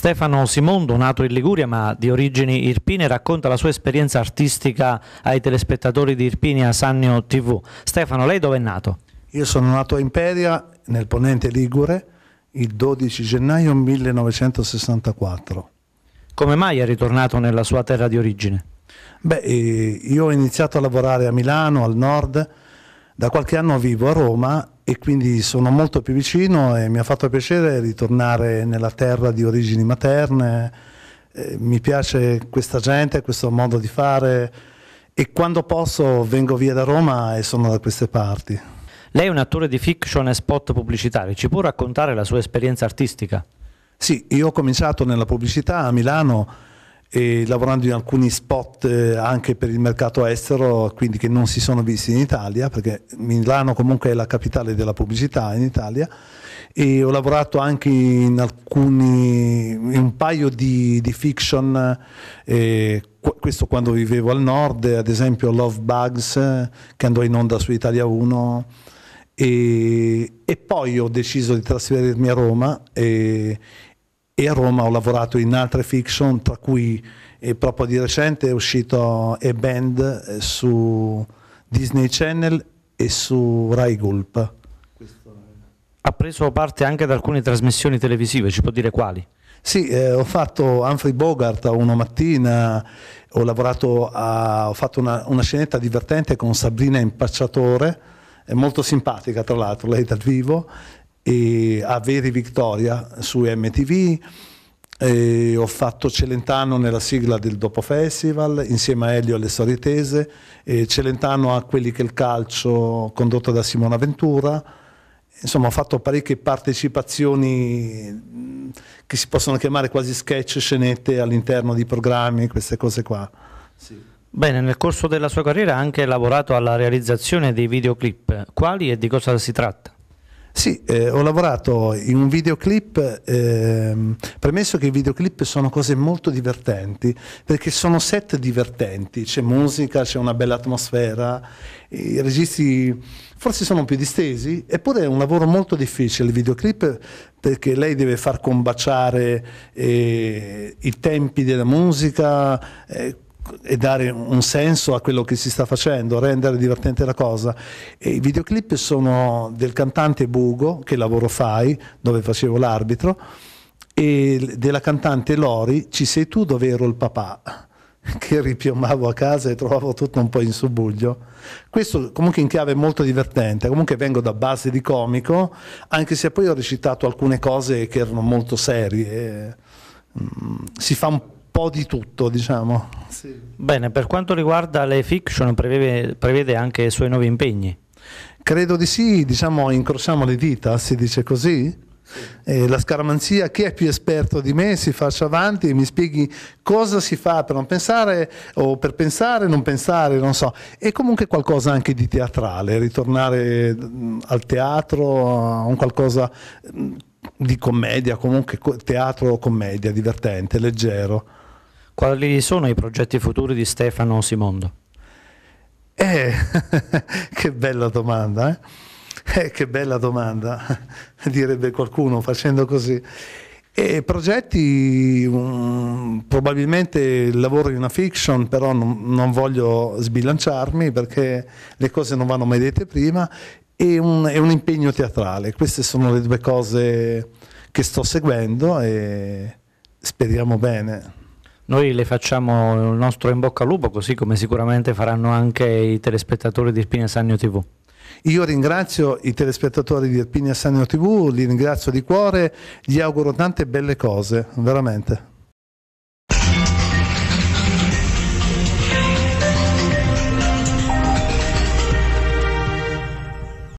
Stefano Simondo, nato in Liguria ma di origini irpine, racconta la sua esperienza artistica ai telespettatori di Irpini a Sannio TV. Stefano, lei dove è nato? Io sono nato a Imperia, nel ponente Ligure, il 12 gennaio 1964. Come mai è ritornato nella sua terra di origine? Beh, eh, io ho iniziato a lavorare a Milano, al nord, da qualche anno vivo a Roma e quindi sono molto più vicino e mi ha fatto piacere ritornare nella terra di origini materne. Eh, mi piace questa gente, questo modo di fare e quando posso vengo via da Roma e sono da queste parti. Lei è un attore di fiction e spot pubblicitari, ci può raccontare la sua esperienza artistica? Sì, io ho cominciato nella pubblicità a Milano e lavorando in alcuni spot eh, anche per il mercato estero, quindi che non si sono visti in Italia, perché Milano comunque è la capitale della pubblicità in Italia, e ho lavorato anche in alcuni, in un paio di, di fiction, eh, questo quando vivevo al nord, ad esempio Love Bugs, eh, che andò in onda su Italia 1, e, e poi ho deciso di trasferirmi a Roma. E, e a Roma ho lavorato in altre fiction, tra cui proprio di recente è uscito A Band eh, su Disney Channel e su Rai Gulp. Ha preso parte anche ad alcune trasmissioni televisive, ci può dire quali? Sì, eh, ho fatto Humphrey Bogart una mattina, ho, a, ho fatto una, una, scenetta divertente con Sabrina Impacciatore, molto simpatica tra l'altro, lei dal vivo, e a Veri Victoria su MTV. E ho fatto Celentano nella sigla del Dopo Festival insieme a Elio alle Storie Tese e Celentano a Quelli che il calcio condotto da Simona Ventura insomma ho fatto parecchie partecipazioni che si possono chiamare quasi sketch, scenette all'interno di programmi, queste cose qua sì. Bene, nel corso della sua carriera ha anche lavorato alla realizzazione dei videoclip quali e di cosa si tratta? Sì, eh, ho lavorato in un videoclip, ehm, premesso che i videoclip sono cose molto divertenti, perché sono set divertenti, c'è musica, c'è una bella atmosfera, i registi forse sono più distesi, eppure è un lavoro molto difficile il videoclip perché lei deve far combaciare eh, i tempi della musica. Eh, e dare un senso a quello che si sta facendo, rendere divertente la cosa. E I videoclip sono del cantante Bugo, che lavoro fai, dove facevo l'arbitro, e della cantante Lori, Ci sei tu dove ero il papà, che ripiombavo a casa e trovavo tutto un po' in subbuglio. Questo comunque in chiave molto divertente, comunque vengo da base di comico, anche se poi ho recitato alcune cose che erano molto serie. Mm, si fa un po' po' di tutto, diciamo. Sì. Bene, per quanto riguarda le fiction, prevede, prevede anche i suoi nuovi impegni? Credo di sì, diciamo incrociamo le dita, si dice così. Eh, la scaramanzia, chi è più esperto di me si faccia avanti e mi spieghi cosa si fa per non pensare o per pensare, non pensare, non so. E comunque qualcosa anche di teatrale, ritornare al teatro, a un qualcosa di commedia, comunque teatro commedia, divertente, leggero. Quali sono i progetti futuri di Stefano Simondo? Eh, che bella domanda, eh? eh che bella domanda, direbbe qualcuno facendo così. E progetti, um, probabilmente lavoro in una fiction, però non, non, voglio sbilanciarmi perché le cose non vanno mai dette prima, e un, e un impegno teatrale. Queste sono le due cose che sto seguendo e speriamo bene. Noi le facciamo il nostro in bocca al lupo, così come sicuramente faranno anche i telespettatori di Spina Sannio TV. Io ringrazio i telespettatori di Alpini Assanio TV, li ringrazio di cuore, gli auguro tante belle cose, veramente.